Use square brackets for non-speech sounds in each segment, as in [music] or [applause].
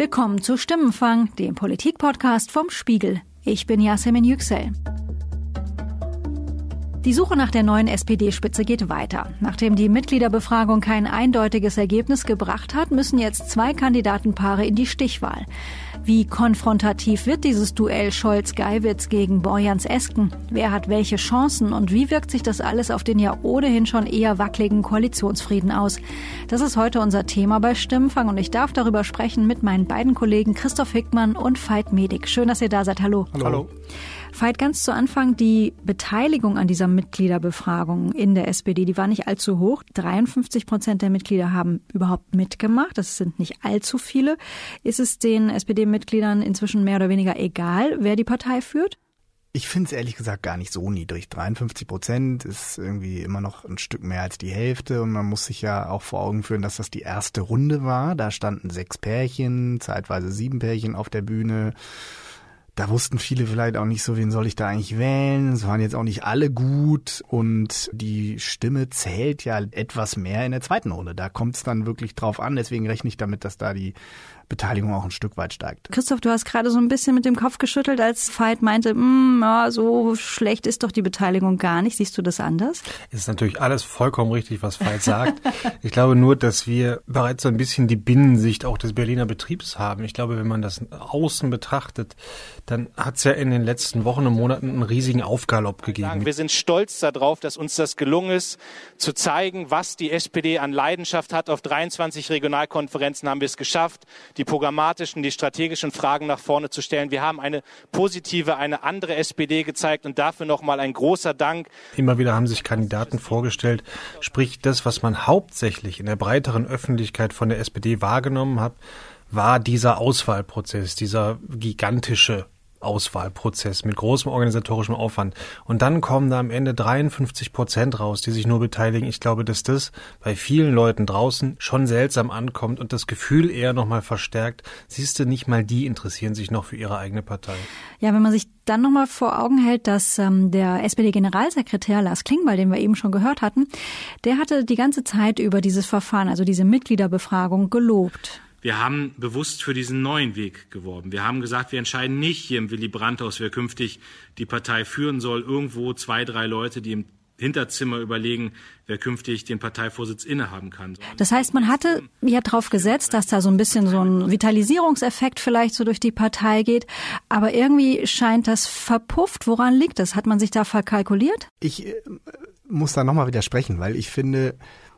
Willkommen zu Stimmenfang, dem Politikpodcast vom Spiegel. Ich bin Yasemin Yüksel. Die Suche nach der neuen SPD-Spitze geht weiter. Nachdem die Mitgliederbefragung kein eindeutiges Ergebnis gebracht hat, müssen jetzt zwei Kandidatenpaare in die Stichwahl. Wie konfrontativ wird dieses Duell Scholz-Geiwitz gegen Borjans Esken? Wer hat welche Chancen und wie wirkt sich das alles auf den ja ohnehin schon eher wackeligen Koalitionsfrieden aus? Das ist heute unser Thema bei Stimmfang und ich darf darüber sprechen mit meinen beiden Kollegen Christoph Hickmann und Veit Medik. Schön, dass ihr da seid. Hallo. Hallo. Hallo. Veit, ganz zu Anfang, die Beteiligung an dieser Mitgliederbefragung in der SPD, die war nicht allzu hoch. 53 Prozent der Mitglieder haben überhaupt mitgemacht. Das sind nicht allzu viele. Ist es den SPD-Mitgliedern inzwischen mehr oder weniger egal, wer die Partei führt? Ich finde es ehrlich gesagt gar nicht so niedrig. 53 Prozent ist irgendwie immer noch ein Stück mehr als die Hälfte und man muss sich ja auch vor Augen führen, dass das die erste Runde war. Da standen sechs Pärchen, zeitweise sieben Pärchen auf der Bühne da wussten viele vielleicht auch nicht so, wen soll ich da eigentlich wählen. Es waren jetzt auch nicht alle gut und die Stimme zählt ja etwas mehr in der zweiten Runde. Da kommt es dann wirklich drauf an. Deswegen rechne ich damit, dass da die Beteiligung auch ein Stück weit steigt. Christoph, du hast gerade so ein bisschen mit dem Kopf geschüttelt, als Veit meinte, ja, mm, so schlecht ist doch die Beteiligung gar nicht. Siehst du das anders? Es ist natürlich alles vollkommen richtig, was Veit sagt. [laughs] ich glaube nur, dass wir bereits so ein bisschen die Binnensicht auch des Berliner Betriebs haben. Ich glaube, wenn man das außen betrachtet, dann hat es ja in den letzten Wochen und Monaten einen riesigen Aufgalopp gegeben. Wir sind stolz darauf, dass uns das gelungen ist, zu zeigen, was die SPD an Leidenschaft hat. Auf 23 Regionalkonferenzen haben wir es geschafft, die programmatischen, die strategischen Fragen nach vorne zu stellen. Wir haben eine positive, eine andere SPD gezeigt und dafür nochmal ein großer Dank. Immer wieder haben sich Kandidaten vorgestellt, sprich das, was man hauptsächlich in der breiteren Öffentlichkeit von der SPD wahrgenommen hat, war dieser Auswahlprozess, dieser gigantische Auswahlprozess mit großem organisatorischem Aufwand. Und dann kommen da am Ende 53 Prozent raus, die sich nur beteiligen. Ich glaube, dass das bei vielen Leuten draußen schon seltsam ankommt und das Gefühl eher nochmal verstärkt. Siehst du, nicht mal die interessieren sich noch für ihre eigene Partei. Ja, wenn man sich dann nochmal vor Augen hält, dass ähm, der SPD-Generalsekretär Lars Klingbeil, den wir eben schon gehört hatten, der hatte die ganze Zeit über dieses Verfahren, also diese Mitgliederbefragung, gelobt. Wir haben bewusst für diesen neuen Weg geworben. Wir haben gesagt, wir entscheiden nicht hier im Willy Brandt-Haus, wer künftig die Partei führen soll. Irgendwo zwei, drei Leute, die im Hinterzimmer überlegen, wer künftig den Parteivorsitz innehaben kann. Das heißt, man hatte ja darauf gesetzt, dass da so ein bisschen so ein Vitalisierungseffekt vielleicht so durch die Partei geht, aber irgendwie scheint das verpufft. Woran liegt das? Hat man sich da verkalkuliert? Ich äh, muss da nochmal widersprechen, weil ich finde,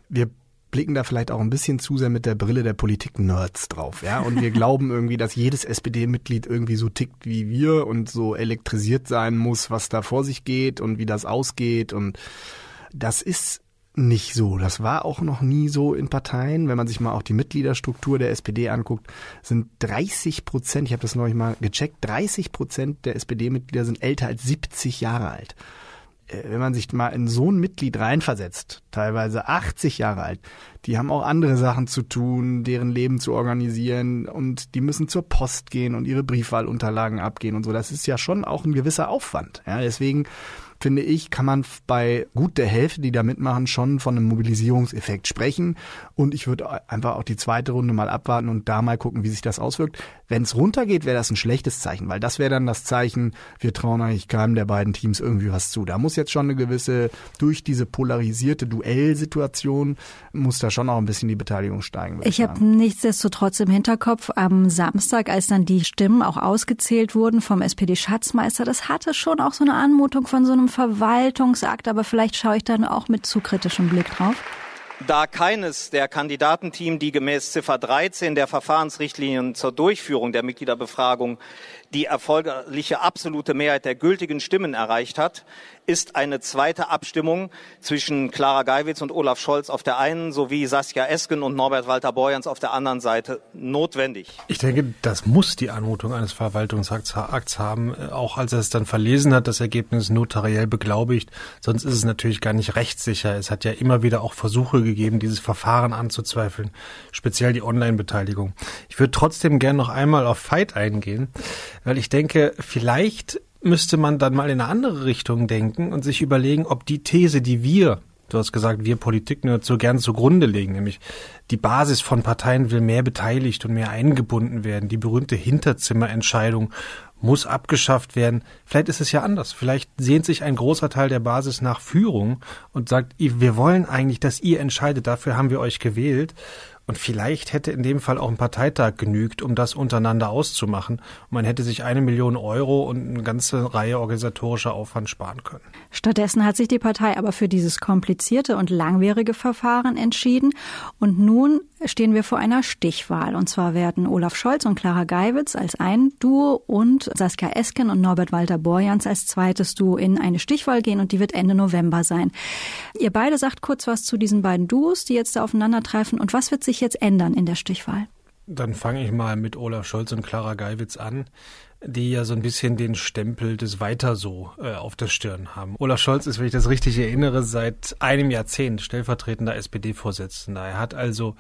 wir blicken da vielleicht auch ein bisschen zu sehr mit der Brille der Politik-Nerds drauf. Ja? Und wir glauben irgendwie, dass jedes SPD-Mitglied irgendwie so tickt wie wir und so elektrisiert sein muss, was da vor sich geht und wie das ausgeht. Und das ist nicht so. Das war auch noch nie so in Parteien. Wenn man sich mal auch die Mitgliederstruktur der SPD anguckt, sind 30 Prozent, ich habe das neulich mal gecheckt, 30 Prozent der SPD-Mitglieder sind älter als 70 Jahre alt. Äh, wenn man sich mal in so ein Mitglied reinversetzt, teilweise 80 Jahre alt, die haben auch andere Sachen zu tun, deren Leben zu organisieren und die müssen zur Post gehen und ihre Briefwahlunterlagen abgehen und so. Das ist ja schon auch ein gewisser Aufwand. Ja, deswegen finde ich, kann man bei gut der Hälfte, die da mitmachen, schon von einem Mobilisierungseffekt sprechen. Und ich würde einfach auch die zweite Runde mal abwarten und da mal gucken, wie sich das auswirkt. Wenn es runtergeht, wäre das ein schlechtes Zeichen, weil das wäre dann das Zeichen, wir trauen eigentlich keinem der beiden Teams irgendwie was zu. Da muss jetzt schon eine gewisse, durch diese polarisierte Duellsituation, muss da schon auch ein bisschen die Beteiligung steigen. Ich, ich habe nichtsdestotrotz im Hinterkopf, am Samstag, als dann die Stimmen auch ausgezählt wurden vom SPD-Schatzmeister, das hatte schon auch so eine Anmutung von so einem Verwaltungsakt, aber vielleicht schaue ich dann auch mit zu kritischem Blick drauf. Da keines der Kandidatenteam, die gemäß Ziffer 13 der Verfahrensrichtlinien zur Durchführung der Mitgliederbefragung die erforderliche absolute Mehrheit der gültigen Stimmen erreicht hat, ist eine zweite Abstimmung zwischen Clara Geiwitz und Olaf Scholz auf der einen sowie Saskia Esken und Norbert Walter Borjans auf der anderen Seite notwendig. Ich denke, das muss die Anmutung eines Verwaltungsakts haben, auch als er es dann verlesen hat, das Ergebnis notariell beglaubigt. Sonst ist es natürlich gar nicht rechtssicher. Es hat ja immer wieder auch Versuche gegeben, dieses Verfahren anzuzweifeln, speziell die Online-Beteiligung. Ich würde trotzdem gern noch einmal auf Veit eingehen weil ich denke, vielleicht müsste man dann mal in eine andere Richtung denken und sich überlegen, ob die These, die wir, du hast gesagt, wir Politik nur so gern zugrunde legen, nämlich die Basis von Parteien will mehr beteiligt und mehr eingebunden werden, die berühmte Hinterzimmerentscheidung muss abgeschafft werden. Vielleicht ist es ja anders. Vielleicht sehnt sich ein großer Teil der Basis nach Führung und sagt, wir wollen eigentlich, dass ihr entscheidet, dafür haben wir euch gewählt. Und vielleicht hätte in dem Fall auch ein Parteitag genügt, um das untereinander auszumachen. Und man hätte sich eine Million Euro und eine ganze Reihe organisatorischer Aufwand sparen können. Stattdessen hat sich die Partei aber für dieses komplizierte und langwierige Verfahren entschieden. Und nun stehen wir vor einer Stichwahl. Und zwar werden Olaf Scholz und Clara Geiwitz als ein Duo und Saskia Esken und Norbert Walter Borjans als zweites Duo in eine Stichwahl gehen und die wird Ende November sein. Ihr beide sagt kurz was zu diesen beiden Duos, die jetzt da aufeinandertreffen und was wird sich jetzt ändern in der Stichwahl? Dann fange ich mal mit Olaf Scholz und Clara Geiwitz an die ja so ein bisschen den Stempel des Weiter so äh, auf der Stirn haben. Olaf Scholz ist, wenn ich das richtig erinnere, seit einem Jahrzehnt stellvertretender SPD-Vorsitzender. Er hat also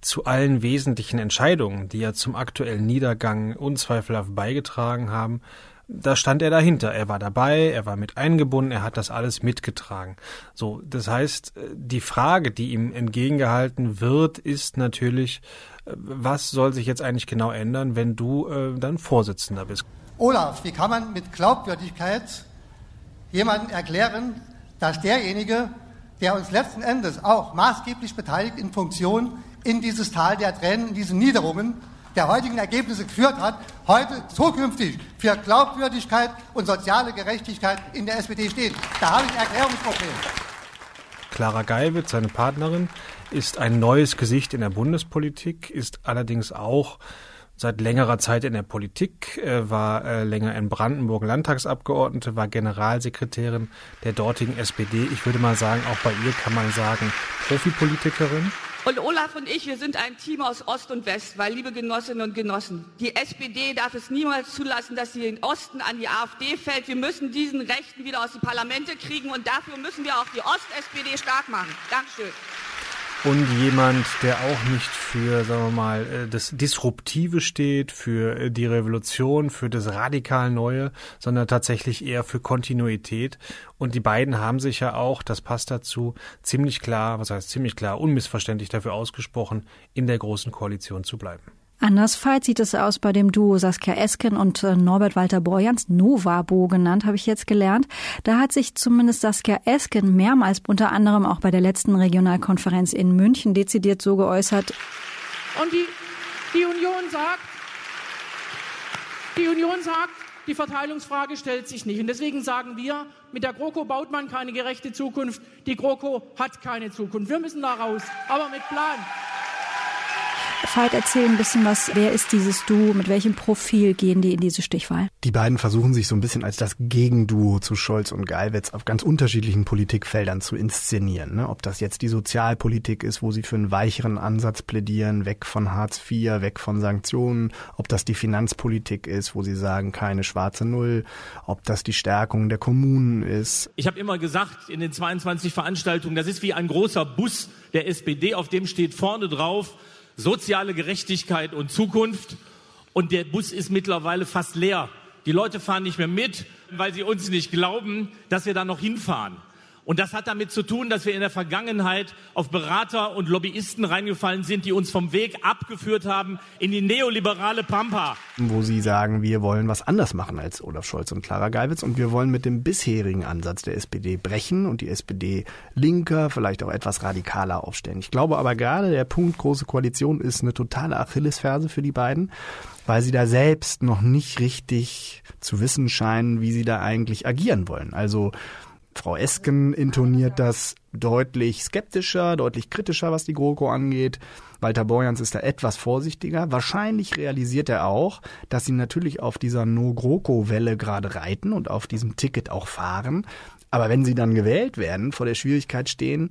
zu allen wesentlichen Entscheidungen, die ja zum aktuellen Niedergang unzweifelhaft beigetragen haben, da stand er dahinter. Er war dabei, er war mit eingebunden, er hat das alles mitgetragen. So, das heißt, äh, die Frage, die ihm entgegengehalten wird, ist natürlich, äh, was soll sich jetzt eigentlich genau ändern, wenn du äh, dann Vorsitzender bist? Olaf, wie kann man mit Glaubwürdigkeit jemandem erklären, dass derjenige, der uns letzten Endes auch maßgeblich beteiligt in Funktion in dieses Tal der Tränen, in diesen Niederungen, der heutigen Ergebnisse geführt hat, heute zukünftig für Glaubwürdigkeit und soziale Gerechtigkeit in der SPD steht. Da habe ich ein Erklärungsproblem. Clara Geiwitz, seine Partnerin, ist ein neues Gesicht in der Bundespolitik, ist allerdings auch seit längerer Zeit in der Politik, äh, war äh, länger in Brandenburg Landtagsabgeordnete, war Generalsekretärin der dortigen SPD. Ich würde mal sagen, auch bei ihr kann man sagen, Profipolitikerin. Und Olaf und ich, wir sind ein Team aus Ost und West, weil, liebe Genossinnen und Genossen, die SPD darf es niemals zulassen, dass sie den Osten an die AfD fällt. Wir müssen diesen Rechten wieder aus den Parlamente kriegen und dafür müssen wir auch die Ost-SPD stark machen. Dankeschön und jemand, der auch nicht für, sagen wir mal, äh, das Disruptive steht, für äh, die Revolution, für das radikal Neue, sondern tatsächlich eher für Kontinuität. Und die beiden haben sich ja auch, das passt dazu, ziemlich klar, was heißt ziemlich klar, unmissverständlich dafür ausgesprochen, in der großen Koalition zu bleiben. Anders Andersfalls sieht es aus bei dem Duo Saskia Esken und äh, Norbert Walter Borjans, Novabo genannt, habe ich jetzt gelernt. Da hat sich zumindest Saskia Esken mehrmals unter anderem auch bei der letzten Regionalkonferenz in München dezidiert so geäußert. Und die, die Union sagt, die Union sagt, die Verteilungsfrage stellt sich nicht. Und deswegen sagen wir, mit der GroKo baut man keine gerechte Zukunft. Die GroKo hat keine Zukunft. Wir müssen da raus, aber mit Plan. Fight erzählen ein bisschen was. Wer ist dieses Duo? Mit welchem Profil gehen die in diese Stichwahl? Die beiden versuchen sich so ein bisschen als das Gegenduo zu Scholz und Galwitz auf ganz unterschiedlichen Politikfeldern zu inszenieren. Ne? Ob das jetzt die Sozialpolitik ist, wo sie für einen weicheren Ansatz plädieren, weg von Hartz IV, weg von Sanktionen. Ob das die Finanzpolitik ist, wo sie sagen, keine schwarze Null. Ob das die Stärkung der Kommunen ist. Ich habe immer gesagt, in den 22 Veranstaltungen, das ist wie ein großer Bus der SPD, auf dem steht vorne drauf, soziale Gerechtigkeit und Zukunft. Und der Bus ist mittlerweile fast leer. Die Leute fahren nicht mehr mit, weil sie uns nicht glauben, dass wir da noch hinfahren. Und das hat damit zu tun, dass wir in der Vergangenheit auf Berater und Lobbyisten reingefallen sind, die uns vom Weg abgeführt haben in die neoliberale Pampa. Wo sie sagen, wir wollen was anders machen als Olaf Scholz und Clara Geiwitz und wir wollen mit dem bisherigen Ansatz der SPD brechen und die SPD linker, vielleicht auch etwas radikaler aufstellen. Ich glaube aber gerade der Punkt große Koalition ist eine totale Achillesferse für die beiden weil sie da selbst noch nicht richtig zu wissen scheinen, wie sie da eigentlich agieren wollen. Also Frau Esken intoniert das deutlich skeptischer, deutlich kritischer, was die GroKo angeht. Walter Borjans ist da etwas vorsichtiger. Wahrscheinlich realisiert er auch, dass sie natürlich auf dieser No-GroKo-Welle gerade reiten und auf diesem Ticket auch fahren. Aber wenn sie dann gewählt werden, vor der Schwierigkeit stehen,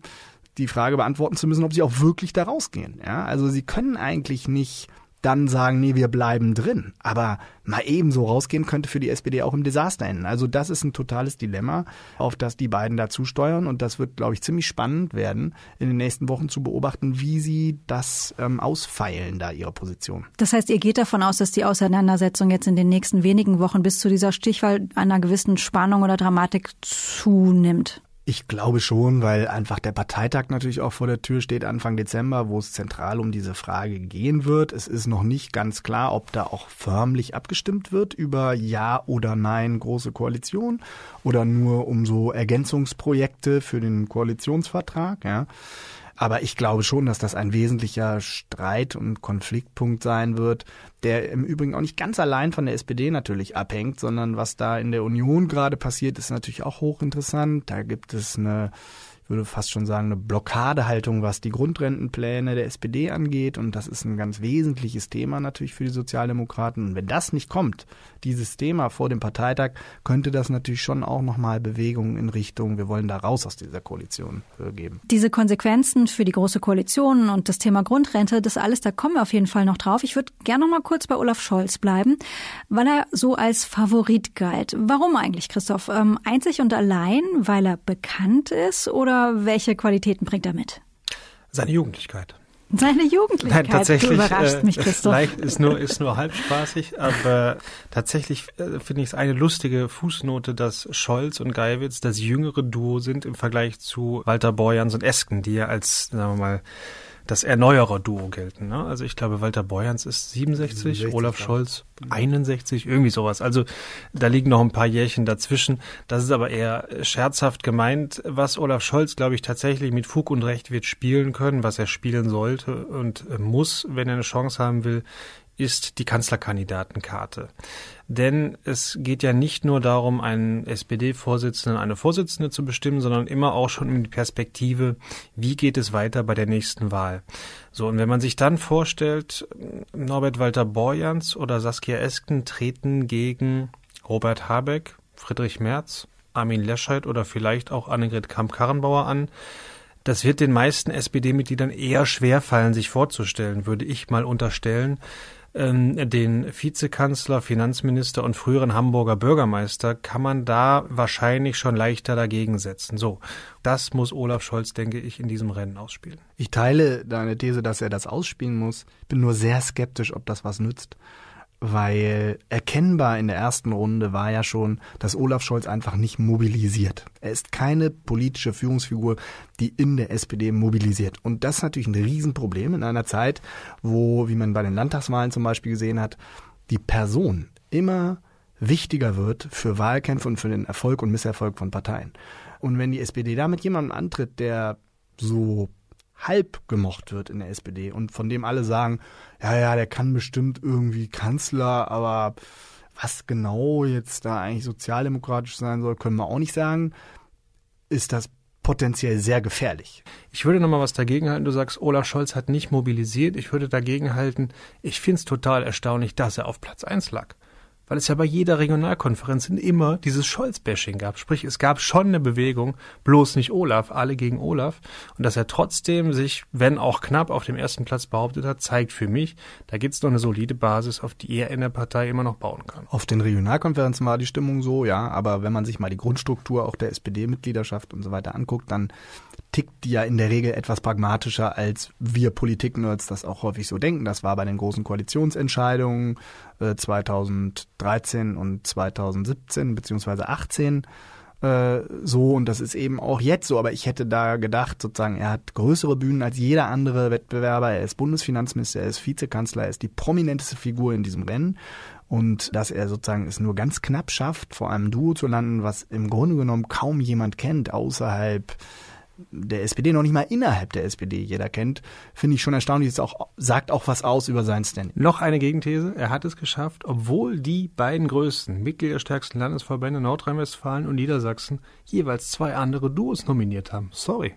die Frage beantworten zu müssen, ob sie auch wirklich da rausgehen. Ja, also sie können eigentlich nicht dann sagen, nee, wir bleiben drin. Aber mal eben so rausgehen könnte für die SPD auch im Desaster enden. Also das ist ein totales Dilemma, auf das die beiden dazu steuern. Und das wird, glaube ich, ziemlich spannend werden, in den nächsten Wochen zu beobachten, wie sie das ähm, ausfeilen, da ihre Position. Das heißt, ihr geht davon aus, dass die Auseinandersetzung jetzt in den nächsten wenigen Wochen bis zu dieser Stichwahl einer gewissen Spannung oder Dramatik zunimmt. Ich glaube schon, weil einfach der Parteitag natürlich auch vor der Tür steht Anfang Dezember, wo es zentral um diese Frage gehen wird. Es ist noch nicht ganz klar, ob da auch förmlich abgestimmt wird über Ja oder Nein große Koalition oder nur um so Ergänzungsprojekte für den Koalitionsvertrag. Ja. Aber ich glaube schon, dass das ein wesentlicher Streit- und Konfliktpunkt sein wird, der im Übrigen auch nicht ganz allein von der SPD natürlich abhängt, sondern was da in der Union gerade passiert, ist natürlich auch hochinteressant. Da gibt es eine ich würde fast schon sagen, eine Blockadehaltung, was die Grundrentenpläne der SPD angeht. Und das ist ein ganz wesentliches Thema natürlich für die Sozialdemokraten. Und wenn das nicht kommt, dieses Thema vor dem Parteitag könnte das natürlich schon auch nochmal Bewegungen in Richtung, wir wollen da raus aus dieser Koalition äh, geben. Diese Konsequenzen für die Große Koalition und das Thema Grundrente, das alles, da kommen wir auf jeden Fall noch drauf. Ich würde gerne nochmal kurz bei Olaf Scholz bleiben, weil er so als Favorit galt. Warum eigentlich, Christoph? Ähm, einzig und allein, weil er bekannt ist oder welche Qualitäten bringt er mit? Seine Jugendlichkeit. Seine Jugendlichkeit. Nein, tatsächlich, du äh, mich, Christoph. Vielleicht ist nur, ist nur halbspaßig, aber tatsächlich äh, finde ich es eine lustige Fußnote, dass Scholz und Geiwitz das jüngere Duo sind im Vergleich zu Walter Borjans und Esken, die ja als, sagen wir mal, das Erneuerer-Duo gelten. Ne? Also ich glaube, Walter Beuerns ist 67, 67 Olaf Scholz 61, irgendwie sowas. Also da liegen noch ein paar Jährchen dazwischen. Das ist aber eher scherzhaft gemeint, was Olaf Scholz, glaube ich, tatsächlich mit Fug und Recht wird spielen können, was er spielen sollte und äh, muss, wenn er eine Chance haben will ist die Kanzlerkandidatenkarte. Denn es geht ja nicht nur darum, einen SPD-Vorsitzenden, eine Vorsitzende zu bestimmen, sondern immer auch schon um die Perspektive, wie geht es weiter bei der nächsten Wahl. So, und wenn man sich dann vorstellt, Norbert Walter Borjans oder Saskia Esken treten gegen Robert Habeck, Friedrich Merz, Armin Leschheit oder vielleicht auch Annegret kamp karrenbauer an, das wird den meisten SPD-Mitgliedern eher schwerfallen, sich vorzustellen, würde ich mal unterstellen ähm, den Vizekanzler, Finanzminister und früheren Hamburger Bürgermeister, kann man da wahrscheinlich schon leichter dagegen setzen. So, das muss Olaf Scholz, denke ich, in diesem Rennen ausspielen. Ich teile deine These, dass er das ausspielen muss. Bin nur sehr skeptisch, ob das was nützt weil erkennbar in der ersten Runde war ja schon, dass Olaf Scholz einfach nicht mobilisiert. Er ist keine politische Führungsfigur, die in der SPD mobilisiert. Und das ist natürlich ein Riesenproblem in einer Zeit, wo, wie man bei den Landtagswahlen zum Beispiel gesehen hat, die Person immer wichtiger wird für Wahlkämpfe und für den Erfolg und Misserfolg von Parteien. Und wenn die SPD da mit jemandem antritt, der so halb gemocht wird in der SPD und von dem alle sagen, ja, ja, der kann bestimmt irgendwie Kanzler, aber was genau jetzt da eigentlich sozialdemokratisch sein soll, können wir auch nicht sagen, ist das potenziell sehr gefährlich. Ich würde nochmal was dagegen halten. Du sagst, Olaf Scholz hat nicht mobilisiert. Ich würde dagegen halten, ich finde es total erstaunlich, dass er auf Platz 1 lag weil es ja bei jeder Regionalkonferenz immer dieses Scholz-Bashing gab. Sprich, es gab schon eine Bewegung, bloß nicht Olaf, alle gegen Olaf. Und dass er trotzdem sich, wenn auch knapp, auf dem ersten Platz behauptet hat, zeigt für mich, da gibt es noch eine solide Basis, auf die er in der Partei immer noch bauen kann. Auf den Regionalkonferenzen war die Stimmung so, ja, aber wenn man sich mal die Grundstruktur auch der SPD-Mitgliedschaft und so weiter anguckt, dann tickt ja in der Regel etwas pragmatischer, als wir Politiknerds das auch häufig so denken. Das war bei den großen Koalitionsentscheidungen äh, 2013 und 2017 beziehungsweise 18 äh, so und das ist eben auch jetzt so. Aber ich hätte da gedacht, sozusagen, er hat größere Bühnen als jeder andere Wettbewerber. Er ist Bundesfinanzminister, er ist Vizekanzler, er ist die prominenteste Figur in diesem Rennen und dass er sozusagen es nur ganz knapp schafft, vor einem Duo zu landen, was im Grunde genommen kaum jemand kennt außerhalb der SPD, noch nicht mal innerhalb der SPD jeder kennt, finde ich schon erstaunlich. Es auch, sagt auch was aus über sein Standing. Noch eine Gegenthese. Er hat es geschafft, obwohl die beiden größten, mitgliederstärksten Landesverbände Nordrhein-Westfalen und Niedersachsen jeweils zwei andere Duos nominiert haben. Sorry.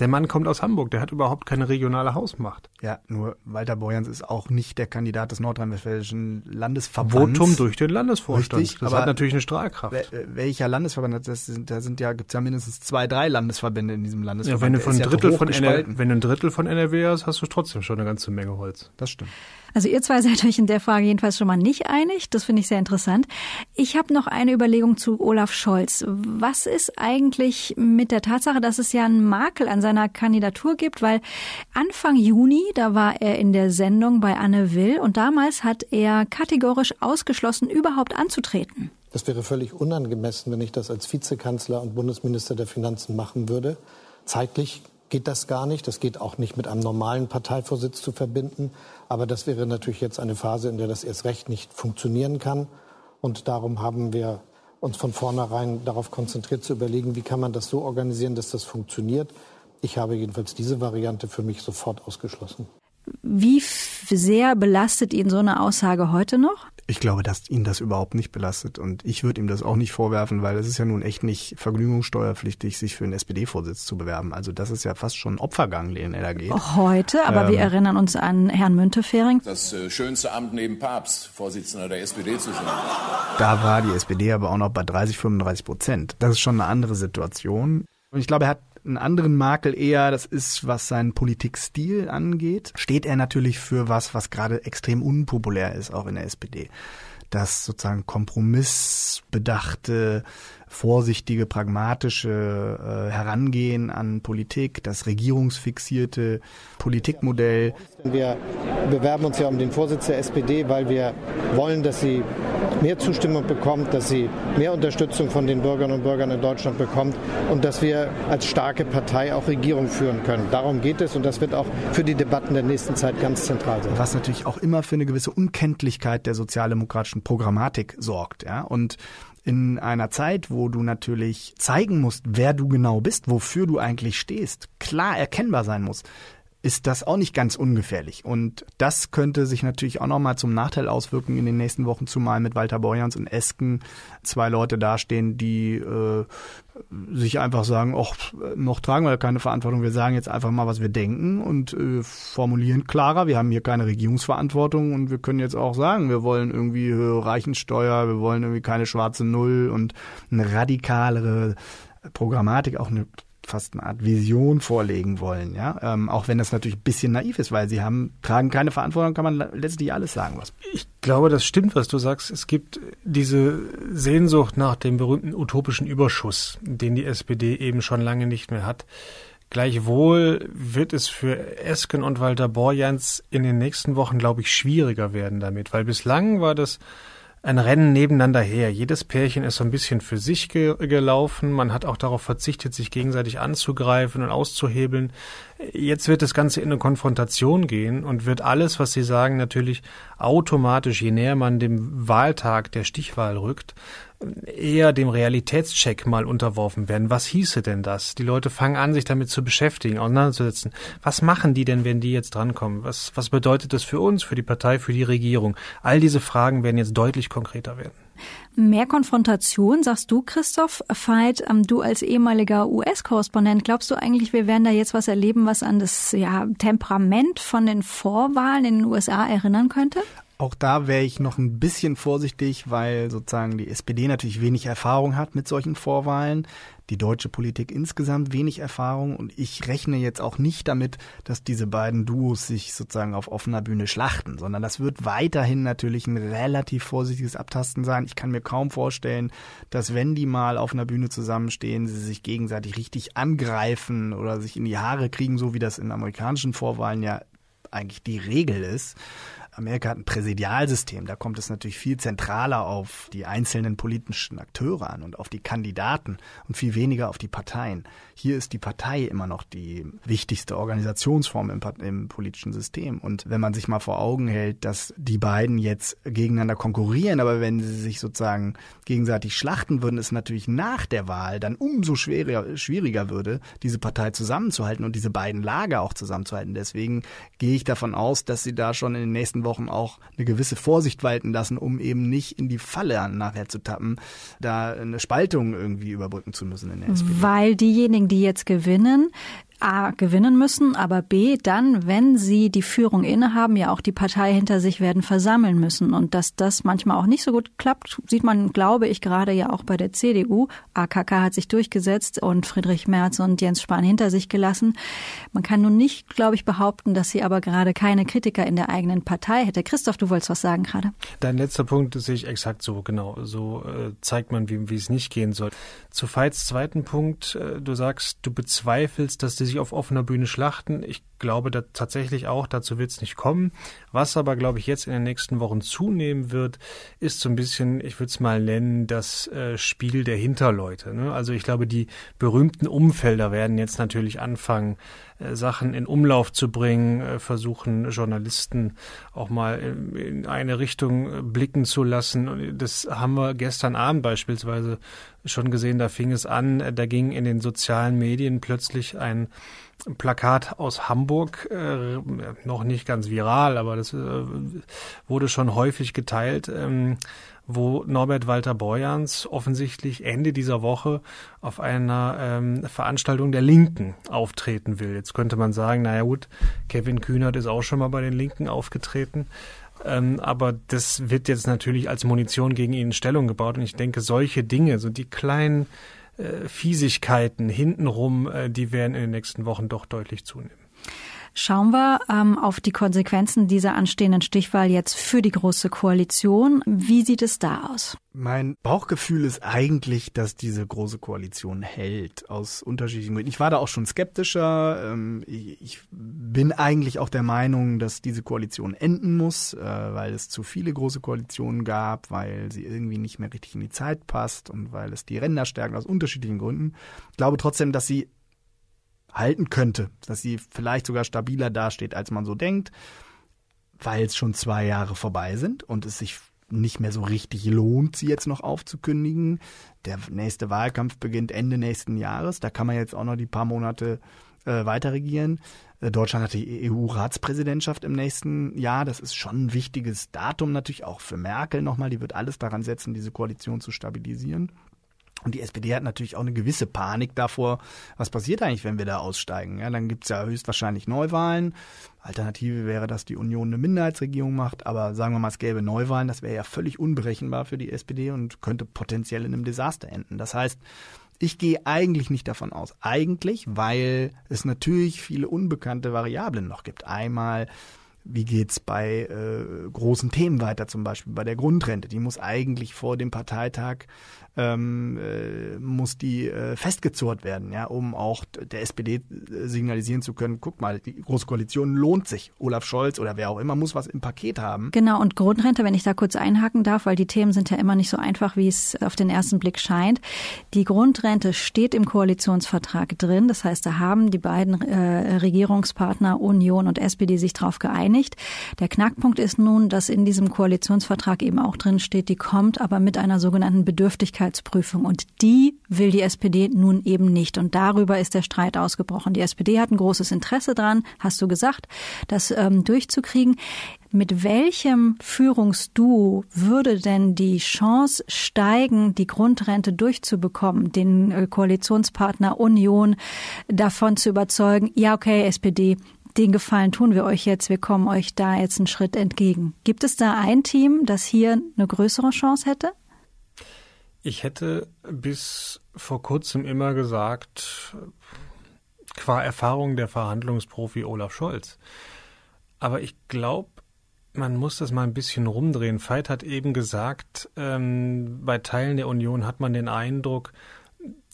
Der Mann kommt aus Hamburg, der hat überhaupt keine regionale Hausmacht. Ja, nur Walter Borjans ist auch nicht der Kandidat des nordrhein-westfälischen Landesverbandes. Votum durch den Landesvorstand. Richtig, das hat natürlich eine Strahlkraft. Äh, welcher Landesverband? Das sind, da sind ja, gibt's ja mindestens zwei, drei Landesverbände in diesem Landesverband. Ja, wenn, du von Drittel von NRW, wenn du ein Drittel von NRW hast, hast du trotzdem schon eine ganze Menge Holz. Das stimmt. Also ihr zwei [laughs] seid euch in der Frage jedenfalls schon mal nicht einig. Das finde ich sehr interessant. Ich habe noch eine Überlegung zu Olaf Scholz. Was ist eigentlich mit der Tatsache, dass es ja einen Makel an seiner Kandidatur gibt? Weil Anfang Juni, da war er in der Sendung bei Anne Will und damals hat er kategorisch ausgeschlossen, überhaupt anzutreten. Das wäre völlig unangemessen, wenn ich das als Vizekanzler und Bundesminister der Finanzen machen würde. Zeitlich geht das gar nicht. Das geht auch nicht mit einem normalen Parteivorsitz zu verbinden. Aber das wäre natürlich jetzt eine Phase, in der das erst recht nicht funktionieren kann. Und darum haben wir uns von vornherein darauf konzentriert zu überlegen, wie kann man das so organisieren, dass das funktioniert. Ich habe jedenfalls diese Variante für mich sofort ausgeschlossen. Wie sehr belastet ihn so eine Aussage heute noch? ich glaube, dass ihn das überhaupt nicht belastet. Und ich würde ihm das auch nicht vorwerfen, weil es ist ja nun echt nicht vergnügungssteuerpflichtig, sich für einen SPD-Vorsitz zu bewerben. Also das ist ja fast schon ein Opfergang, den er da geht. Auch oh, heute, aber ähm, wir erinnern uns an Herrn Müntefering. Das äh, schönste Amt neben Papst, Vorsitzender der SPD zu sein. Da war die SPD aber auch noch bei 30, 35 Prozent. Das ist schon eine andere Situation. Und ich glaube, er hat einen anderen Makel eher, das ist, was seinen Politikstil angeht, steht er natürlich für was, was gerade extrem unpopulär ist, auch in der SPD. Das sozusagen kompromissbedachte, vorsichtige, pragmatische äh, Herangehen an Politik, das regierungsfixierte Politikmodell. Wir bewerben uns ja um den Vorsitz der SPD, weil wir wollen, dass sie mehr Zustimmung bekommt, dass sie mehr Unterstützung von den Bürgerinnen und Bürgern in Deutschland bekommt und dass wir als starke Partei auch Regierung führen können. Darum geht es und das wird auch für die Debatten der nächsten Zeit ganz zentral sein. Was natürlich auch immer für eine gewisse Unkenntlichkeit der sozialdemokratischen Programmatik sorgt. Ja? Und in einer Zeit, wo du natürlich zeigen musst, wer du genau bist, wofür du eigentlich stehst, klar erkennbar sein muss, ist das auch nicht ganz ungefährlich. Und das könnte sich natürlich auch nochmal zum Nachteil auswirken in den nächsten Wochen, zumal mit Walter Borjans und Esken zwei Leute dastehen, die äh, sich einfach sagen, ach, noch tragen wir keine Verantwortung, wir sagen jetzt einfach mal, was wir denken und äh, formulieren klarer, wir haben hier keine Regierungsverantwortung und wir können jetzt auch sagen, wir wollen irgendwie höhere äh, Reichensteuer, wir wollen irgendwie keine schwarze Null und eine radikalere Programmatik, auch eine fast eine Art Vision vorlegen wollen, ja. Ähm, auch wenn das natürlich ein bisschen naiv ist, weil sie haben, tragen keine Verantwortung, kann man letztlich alles sagen, was. Ich glaube, das stimmt, was du sagst. Es gibt diese Sehnsucht nach dem berühmten utopischen Überschuss, den die SPD eben schon lange nicht mehr hat. Gleichwohl wird es für Esken und Walter Borjans in den nächsten Wochen, glaube ich, schwieriger werden damit, weil bislang war das ein Rennen nebeneinander her. Jedes Pärchen ist so ein bisschen für sich ge gelaufen. Man hat auch darauf verzichtet, sich gegenseitig anzugreifen und auszuhebeln. Jetzt wird das Ganze in eine Konfrontation gehen und wird alles, was Sie sagen, natürlich automatisch, je näher man dem Wahltag der Stichwahl rückt, eher dem Realitätscheck mal unterworfen werden. Was hieße denn das? Die Leute fangen an, sich damit zu beschäftigen, auseinanderzusetzen. Was machen die denn, wenn die jetzt drankommen? Was, was bedeutet das für uns, für die Partei, für die Regierung? All diese Fragen werden jetzt deutlich konkreter werden. Mehr Konfrontation, sagst du, Christoph. Veit, ähm, du als ehemaliger US-Korrespondent, glaubst du eigentlich, wir werden da jetzt was erleben, was an das ja, Temperament von den Vorwahlen in den USA erinnern könnte? Auch da wäre ich noch ein bisschen vorsichtig, weil sozusagen die SPD natürlich wenig Erfahrung hat mit solchen Vorwahlen, die deutsche Politik insgesamt wenig Erfahrung und ich rechne jetzt auch nicht damit, dass diese beiden Duos sich sozusagen auf offener Bühne schlachten, sondern das wird weiterhin natürlich ein relativ vorsichtiges Abtasten sein. Ich kann mir kaum vorstellen, dass wenn die mal auf einer Bühne zusammenstehen, sie sich gegenseitig richtig angreifen oder sich in die Haare kriegen, so wie das in amerikanischen Vorwahlen ja eigentlich die Regel ist. Amerika hat ein Präsidialsystem, da kommt es natürlich viel zentraler auf die einzelnen politischen Akteure an und auf die Kandidaten und viel weniger auf die Parteien. Hier ist die Partei immer noch die wichtigste Organisationsform im, im politischen System. Und wenn man sich mal vor Augen hält, dass die beiden jetzt gegeneinander konkurrieren, aber wenn sie sich sozusagen gegenseitig schlachten würden, ist natürlich nach der Wahl dann umso schwerer, schwieriger würde, diese Partei zusammenzuhalten und diese beiden Lager auch zusammenzuhalten. Deswegen gehe ich davon aus, dass sie da schon in den nächsten letzten Wochen auch eine gewisse Vorsicht walten lassen, um eben nicht in die Falle nachher zu tappen, da eine Spaltung irgendwie überbrücken zu müssen in der SPD. Weil diejenigen, die jetzt gewinnen, A gewinnen müssen, aber B dann, wenn sie die Führung innehaben, ja auch die Partei hinter sich werden versammeln müssen. Und dass das manchmal auch nicht so gut klappt, sieht man, glaube ich, gerade ja auch bei der CDU. AKK hat sich durchgesetzt und Friedrich Merz und Jens Spahn hinter sich gelassen. Man kann nun nicht, glaube ich, behaupten, dass sie aber gerade keine Kritiker in der eigenen Partei hätte. Christoph, du wolltest was sagen gerade. Dein letzter Punkt sehe ich exakt so, genau. So äh, zeigt man, wie, wie es nicht gehen soll. Zu Veits zweiten Punkt, äh, du sagst, du bezweifelst, dass diese sich auf offener Bühne schlachten. Ich glaube da tatsächlich auch, dazu wird es nicht kommen. Was aber, glaube ich, jetzt in den nächsten Wochen zunehmen wird, ist so ein bisschen, ich würde es mal nennen, das äh, Spiel der Hinterleute. Ne? Also ich glaube, die berühmten Umfelder werden jetzt natürlich anfangen, äh, Sachen in Umlauf zu bringen, äh, versuchen Journalisten auch mal in, in eine Richtung äh, blicken zu lassen. Und das haben wir gestern Abend beispielsweise schon gesehen, da fing es an, äh, da ging in den sozialen Medien plötzlich ein Plakat aus Hamburg, äh, noch nicht ganz viral, aber das äh, wurde schon häufig geteilt, ähm, wo Norbert Walter Borjans offensichtlich Ende dieser Woche auf einer ähm, Veranstaltung der Linken auftreten will. Jetzt könnte man sagen, naja gut, Kevin Kühnert ist auch schon mal bei den Linken aufgetreten. Ähm, aber das wird jetzt natürlich als Munition gegen ihn in Stellung gebaut. Und ich denke, solche Dinge, so die kleinen Fiesigkeiten hintenrum, äh, die werden in den nächsten Wochen doch deutlich zunehmen. Schauen wir ähm, auf die Konsequenzen dieser anstehenden Stichwahl jetzt für die Große Koalition. Wie sieht es da aus? Mein Bauchgefühl ist eigentlich, dass diese Große Koalition hält, aus unterschiedlichen Gründen. Ich war da auch schon skeptischer. Ähm, Ich ich bin eigentlich auch der Meinung, dass diese Koalition enden muss, äh, weil es zu viele Große Koalitionen gab, weil sie irgendwie nicht mehr richtig in die Zeit passt und weil es die Ränder stärken, aus unterschiedlichen Gründen. Ich glaube trotzdem, dass sie halten könnte, dass sie vielleicht sogar stabiler dasteht, als man so denkt, weil es schon zwei Jahre vorbei sind und es sich nicht mehr so richtig lohnt, sie jetzt noch aufzukündigen. Der nächste Wahlkampf beginnt Ende nächsten Jahres. Da kann man jetzt auch noch die paar Monate äh, weiter regieren. Äh, Deutschland hat die EU-Ratspräsidentschaft im nächsten Jahr. Das ist schon ein wichtiges Datum natürlich auch für Merkel nochmal. Die wird alles daran setzen, diese Koalition zu stabilisieren. Und die SPD hat natürlich auch eine gewisse Panik davor, was passiert eigentlich, wenn wir da aussteigen. Ja, dann gibt's ja höchstwahrscheinlich Neuwahlen. Alternative wäre, dass die Union eine Minderheitsregierung macht, aber sagen wir mal, es gäbe Neuwahlen, das wäre ja völlig unberechenbar für die SPD und könnte potenziell in einem Desaster enden. Das heißt, ich gehe eigentlich nicht davon aus. Eigentlich, weil es natürlich viele unbekannte Variablen noch gibt. Einmal wie geht's bei äh, großen Themen weiter, zum Beispiel bei der Grundrente. Die muss eigentlich vor dem Parteitag ähm, äh, muss die äh, festgezurrt werden, ja, um auch der SPD äh, signalisieren zu können, guck mal, die Große Koalition lohnt sich. Olaf Scholz oder wer auch immer muss was im Paket haben. Genau, und Grundrente, wenn ich da kurz einhaken darf, weil die Themen sind ja immer nicht so einfach, wie es auf den ersten Blick scheint. Die Grundrente steht im Koalitionsvertrag drin. Das heißt, da haben die beiden äh, Regierungspartner Union und SPD sich darauf geeinigt. Der Knackpunkt ist nun, dass in diesem Koalitionsvertrag eben auch drin steht, die kommt aber mit einer sogenannten Bedürftigkeit Wirtschaftlichkeitsprüfung. Und die will die SPD nun eben nicht. Und darüber ist der Streit ausgebrochen. Die SPD hat ein großes Interesse daran, hast du gesagt, das ähm, durchzukriegen. Mit welchem Führungsduo würde denn die Chance steigen, die Grundrente durchzubekommen, den äh, Koalitionspartner Union davon zu überzeugen, ja, okay, SPD, den Gefallen tun wir euch jetzt, wir kommen euch da jetzt einen Schritt entgegen. Gibt es da ein Team, das hier eine größere Chance hätte? Ich hätte bis vor kurzem immer gesagt, qua Erfahrung der Verhandlungsprofi Olaf Scholz. Aber ich glaube, man muss das mal ein bisschen rumdrehen. Veit hat eben gesagt, ähm, bei Teilen der Union hat man den Eindruck,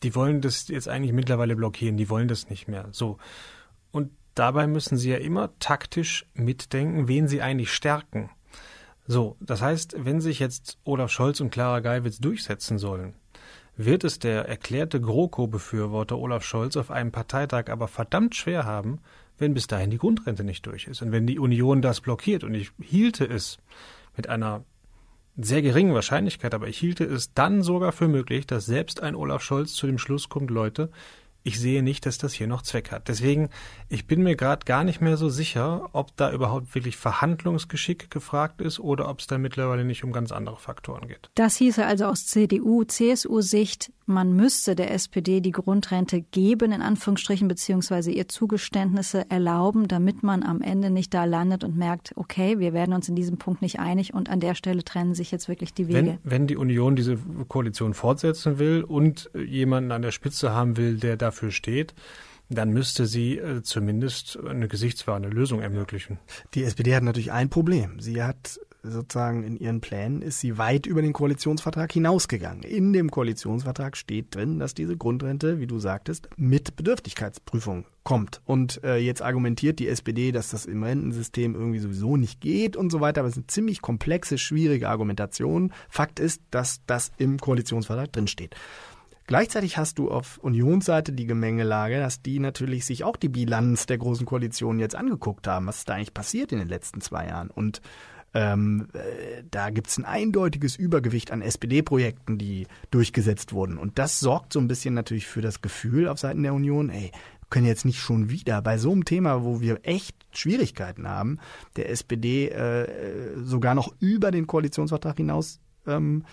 die wollen das jetzt eigentlich mittlerweile blockieren, die wollen das nicht mehr. So. Und dabei müssen sie ja immer taktisch mitdenken, wen sie eigentlich stärken. So, das heißt, wenn sich jetzt Olaf Scholz und Clara Geiwitz durchsetzen sollen, wird es der erklärte GroKo-Befürworter Olaf Scholz auf einem Parteitag aber verdammt schwer haben, wenn bis dahin die Grundrente nicht durch ist und wenn die Union das blockiert. Und ich hielte es mit einer sehr geringen Wahrscheinlichkeit, aber ich hielte es dann sogar für möglich, dass selbst ein Olaf Scholz zu dem Schluss kommt, Leute, ich sehe nicht, dass das hier noch Zweck hat. Deswegen, ich bin mir gerade gar nicht mehr so sicher, ob da überhaupt wirklich Verhandlungsgeschick gefragt ist oder ob es da mittlerweile nicht um ganz andere Faktoren geht. Das hieße also aus CDU, CSU-Sicht, man müsste der SPD die Grundrente geben, in Anführungsstrichen, beziehungsweise ihr Zugeständnisse erlauben, damit man am Ende nicht da landet und merkt, okay, wir werden uns in diesem Punkt nicht einig und an der Stelle trennen sich jetzt wirklich die Wege. Wenn, wenn die Union diese Koalition fortsetzen will und jemanden an der Spitze haben will, der dafür steht, dann müsste sie äh, zumindest eine gesichtswahrende Lösung ermöglichen. Die SPD hat natürlich ein Problem. Sie hat sozusagen in ihren Plänen ist sie weit über den Koalitionsvertrag hinausgegangen. In dem Koalitionsvertrag steht drin, dass diese Grundrente, wie du sagtest, mit Bedürftigkeitsprüfung kommt. Und äh, jetzt argumentiert die SPD, dass das im Rentensystem irgendwie sowieso nicht geht und so weiter. Aber es sind ziemlich komplexe, schwierige Argumentationen. Fakt ist, dass das im Koalitionsvertrag drinsteht. Gleichzeitig hast du auf Unionsseite die Gemengelage, dass die natürlich sich auch die Bilanz der Großen Koalition jetzt angeguckt haben. Was ist da eigentlich passiert in den letzten zwei Jahren? Und ähm, äh, da gibt es ein eindeutiges Übergewicht an SPD-Projekten, die durchgesetzt wurden. Und das sorgt so ein bisschen natürlich für das Gefühl auf Seiten der Union, ey, können jetzt nicht schon wieder bei so einem Thema, wo wir echt Schwierigkeiten haben, der SPD äh, sogar noch über den Koalitionsvertrag hinaus ähm,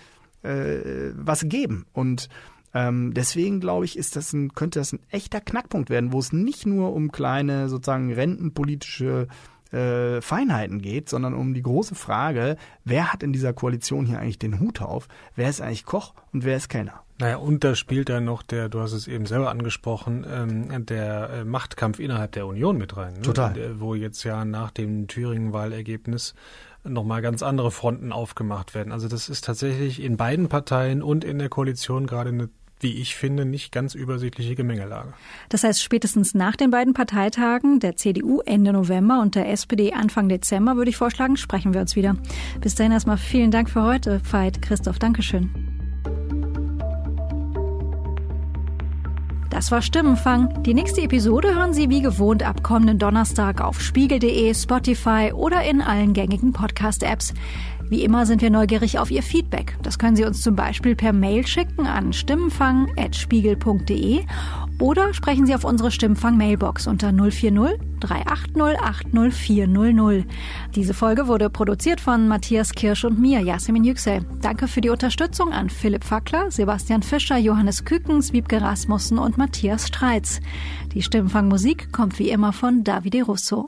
äh, was geben. Und ähm, deswegen glaube ich, ist das ein, könnte das ein echter Knackpunkt werden, wo es nicht nur um kleine sozusagen rentenpolitische äh, Feinheiten geht, sondern um die große Frage, wer hat in dieser Koalition hier eigentlich den Hut auf? Wer ist eigentlich Koch und wer ist Kellner? Naja, und da spielt dann noch der, du hast es eben selber angesprochen, ähm, der äh, Machtkampf innerhalb der Union mit rein. Ne? Total. Der, wo jetzt ja nach dem Thüringen-Wahlergebnis nochmal ganz andere Fronten aufgemacht werden. Also das ist tatsächlich in beiden Parteien und in der Koalition gerade eine wie ich finde, nicht ganz übersichtliche Gemengelage. Das heißt, spätestens nach den beiden Parteitagen, der CDU Ende November und der SPD Anfang Dezember, würde ich vorschlagen, sprechen wir uns wieder. Bis dahin erstmal vielen Dank für heute, Veit, Christoph, Dankeschön. Das war Stimmenfang. Die nächste Episode hören Sie wie gewohnt ab kommenden Donnerstag auf spiegel.de, Spotify oder in allen gängigen Podcast-Apps. Wie immer sind wir neugierig auf Ihr Feedback. Das können Sie uns zum Beispiel per Mail schicken an stimmenfang.spiegel.de oder sprechen Sie auf unsere Stimmfang-Mailbox unter 040 380 80 400. Diese Folge wurde produziert von Matthias Kirsch und mir, Yasemin Yüksel. Danke für die Unterstützung an Philipp Fackler, Sebastian Fischer, Johannes Kükens, Wiebke Rasmussen und Matthias Streitz. Die Stimmfang-Musik kommt wie immer von Davide Russo.